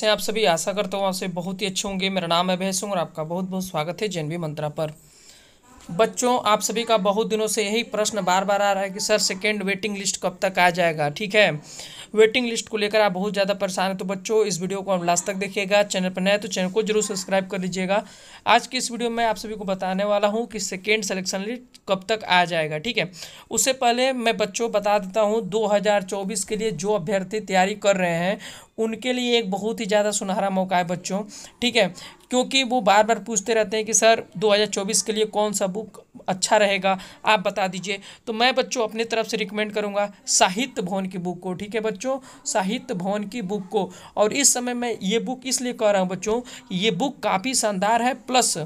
से आप सभी आशा करता हूँ आपसे बहुत ही अच्छे होंगे मेरा नाम है भैसुंग और आपका बहुत बहुत स्वागत है जैनवी मंत्रा पर बच्चों आप सभी का बहुत दिनों से यही प्रश्न बार बार आ रहा है कि सर सेकेंड वेटिंग लिस्ट कब तक आ जाएगा ठीक है वेटिंग लिस्ट को लेकर आप बहुत ज़्यादा परेशान हैं तो बच्चों इस वीडियो को आप लास्ट तक देखिएगा चैनल पर नए तो चैनल को जरूर सब्सक्राइब कर लीजिएगा आज की इस वीडियो में आप सभी को बताने वाला हूँ कि सेकेंड सेलेक्शन लिस्ट कब तक आ जाएगा ठीक है उससे पहले मैं बच्चों बता देता हूँ दो के लिए जो अभ्यर्थी तैयारी कर रहे हैं उनके लिए एक बहुत ही ज़्यादा सुनहरा मौका है बच्चों ठीक है क्योंकि वो बार बार पूछते रहते हैं कि सर 2024 के लिए कौन सा बुक अच्छा रहेगा आप बता दीजिए तो मैं बच्चों अपने तरफ से रिकमेंड करूँगा साहित्य भवन की बुक को ठीक है बच्चों साहित्य भवन की बुक को और इस समय मैं ये बुक इसलिए कह रहा हूँ बच्चों ये बुक काफ़ी शानदार है प्लस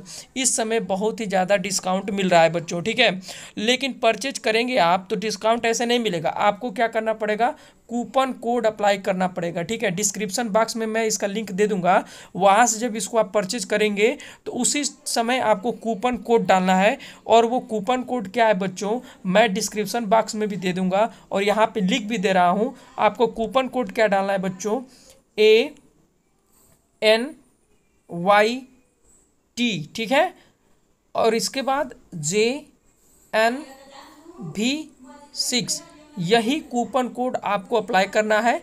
इस समय बहुत ही ज़्यादा डिस्काउंट मिल रहा है बच्चों ठीक है लेकिन परचेज करेंगे आप तो डिस्काउंट ऐसे नहीं मिलेगा आपको क्या करना पड़ेगा कूपन कोड अप्लाई करना पड़ेगा ठीक है डिस्क्रिप्शन बॉक्स में मैं इसका लिंक दे दूंगा वहाँ से जब इसको आप परचेज करेंगे तो उसी समय आपको कूपन कोड डालना है और वो कूपन कोड क्या है बच्चों मैं डिस्क्रिप्शन बॉक्स में भी दे दूंगा और यहाँ पर लिख भी दे रहा हूँ आपको कूपन कोड क्या डालना है बच्चों ए एन वाई टी ठीक है और इसके बाद जे एन भी सिक्स यही कूपन कोड आपको अप्लाई करना है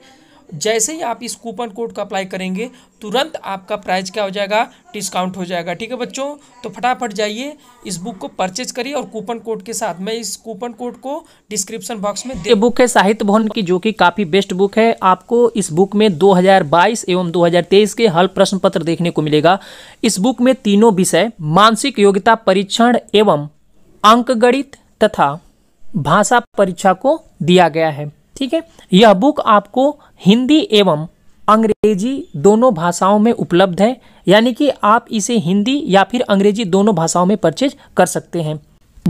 जैसे ही आप इस कूपन कोड का अप्लाई करेंगे तुरंत आपका प्राइस क्या हो जाएगा डिस्काउंट हो जाएगा ठीक है बच्चों तो फटाफट जाइए इस बुक को परचेज करिए और कूपन कोड के साथ मैं इस कूपन कोड को डिस्क्रिप्शन बॉक्स में दे बुक है साहित्य भवन की जो कि काफ़ी बेस्ट बुक है आपको इस बुक में 2022 एवं 2023 के हल प्रश्न पत्र देखने को मिलेगा इस बुक में तीनों विषय मानसिक योग्यता परीक्षण एवं अंकगणित तथा भाषा परीक्षा को दिया गया है ठीक है यह बुक आपको हिंदी एवं अंग्रेजी दोनों भाषाओं में उपलब्ध है यानी कि आप इसे हिंदी या फिर अंग्रेजी दोनों भाषाओं में परचेज कर सकते हैं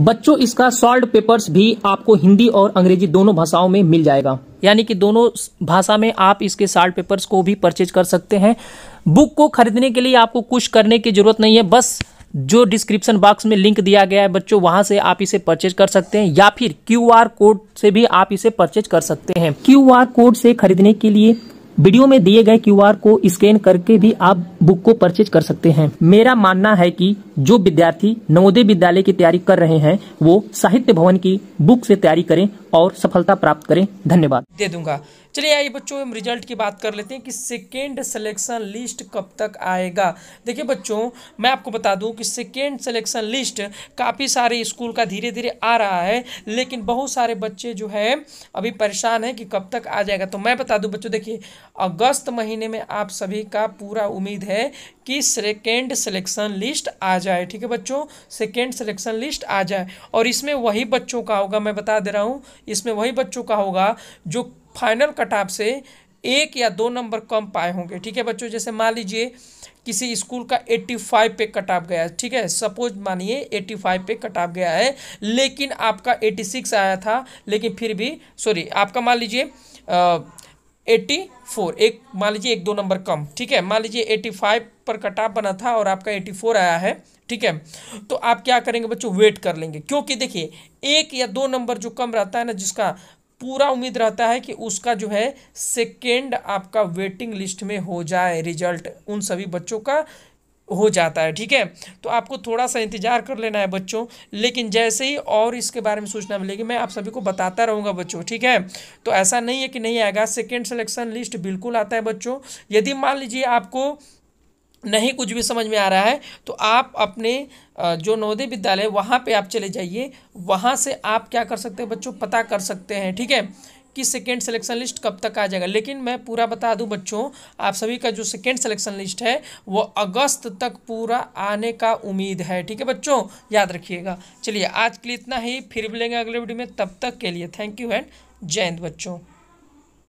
बच्चों इसका सॉल्व पेपर्स भी आपको हिंदी और अंग्रेजी दोनों भाषाओं में मिल जाएगा यानी कि दोनों भाषा में आप इसके सॉल्व पेपर्स को भी परचेज कर सकते हैं बुक को खरीदने के लिए आपको कुछ करने की जरूरत नहीं है बस जो डिस्क्रिप्शन बॉक्स में लिंक दिया गया है बच्चों वहाँ से आप इसे परचेज कर सकते हैं या फिर क्यू कोड से भी आप इसे परचेज कर सकते हैं क्यू कोड से खरीदने के लिए वीडियो में दिए गए क्यूआर को स्कैन करके भी आप बुक को परचेज कर सकते हैं मेरा मानना है कि जो विद्यार्थी नवोदय विद्यालय की तैयारी कर रहे हैं वो साहित्य भवन की बुक से तैयारी करें और सफलता प्राप्त करें धन्यवाद दे दूंगा चलिए आइए बच्चों हम रिजल्ट की बात कर लेते हैं कि सेकेंड सिलेक्शन लिस्ट कब तक आएगा देखिए बच्चों मैं आपको बता दूं कि सेकेंड सिलेक्शन लिस्ट काफ़ी सारे स्कूल का धीरे धीरे आ रहा है लेकिन बहुत सारे बच्चे जो है अभी परेशान हैं कि कब तक आ जाएगा तो मैं बता दूं बच्चों देखिए अगस्त महीने में आप सभी का पूरा उम्मीद है कि सेकेंड सिलेक्शन लिस्ट आ जाए ठीक है बच्चों सेकेंड सिलेक्शन लिस्ट आ जाए और इसमें वही बच्चों का होगा मैं बता दे रहा हूँ इसमें वही बच्चों का होगा जो फाइनल कट ऑफ से एक या दो नंबर कम पाए होंगे ठीक है बच्चों जैसे मान लीजिए किसी स्कूल का 85 पे कट ऑफ गया है ठीक है सपोज मानिए 85 पे कट ऑफ गया है लेकिन आपका 86 आया था लेकिन फिर भी सॉरी आपका मान लीजिए एट्टी फोर एक मान लीजिए एक दो नंबर कम ठीक है मान लीजिए एट्टी फाइव पर कटाप बना था और आपका एट्टी फोर आया है ठीक है तो आप क्या करेंगे बच्चों वेट कर लेंगे क्योंकि देखिए एक या दो नंबर जो कम रहता है ना जिसका पूरा उम्मीद रहता है कि उसका जो है सेकेंड आपका वेटिंग लिस्ट में हो जाए रिजल्ट उन सभी बच्चों का हो जाता है ठीक है तो आपको थोड़ा सा इंतज़ार कर लेना है बच्चों लेकिन जैसे ही और इसके बारे में सूचना मिलेगी मैं आप सभी को बताता रहूँगा बच्चों ठीक है तो ऐसा नहीं है कि नहीं आएगा सेकेंड सेलेक्शन लिस्ट बिल्कुल आता है बच्चों यदि मान लीजिए आपको नहीं कुछ भी समझ में आ रहा है तो आप अपने जो नवोदय विद्यालय वहाँ पे आप चले जाइए वहाँ से आप क्या कर सकते हैं बच्चों पता कर सकते हैं ठीक है कि सेकेंड सिलेक्शन लिस्ट कब तक आ जाएगा लेकिन मैं पूरा बता दूं बच्चों आप सभी का जो सेकेंड सिलेक्शन लिस्ट है वो अगस्त तक पूरा आने का उम्मीद है ठीक है बच्चों याद रखिएगा चलिए आज के लिए इतना ही फिर मिलेंगे अगले वीडियो में तब तक के लिए थैंक यू एंड जय हिंद बच्चों